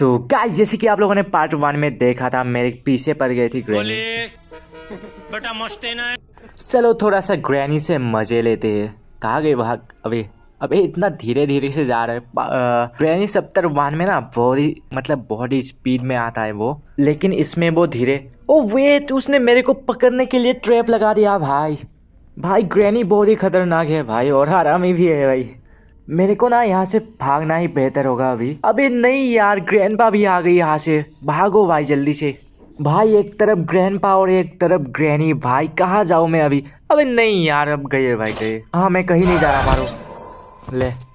तो गाइस जैसे कि आप लोगों ने पार्ट वन में देखा था मेरे पीछे पड़ गई थी ग्रैनी बेटा ना चलो थोड़ा सा ग्रैनी से मजे लेते हैं कहा गए वहा अभी अबे इतना धीरे धीरे से जा रहा है ग्रैनी सप्तर वन में ना बहुत ही मतलब बहुत ही स्पीड में आता है वो लेकिन इसमें वो धीरे ओ वेट उसने मेरे को पकड़ने के लिए ट्रैप लगा दिया भाई भाई ग्रैनी बहुत ही खतरनाक है भाई और हरामी भी है भाई मेरे को ना यहाँ से भागना ही बेहतर होगा अभी अबे नहीं यार पा भी आ गई यहाँ से भागो भाई जल्दी से भाई एक तरफ पा और एक तरफ ग्रैनी भाई कहाँ जाऊँ मैं अभी अबे नहीं यार अब गए भाई गए हाँ मैं कहीं नहीं जा रहा मारो ले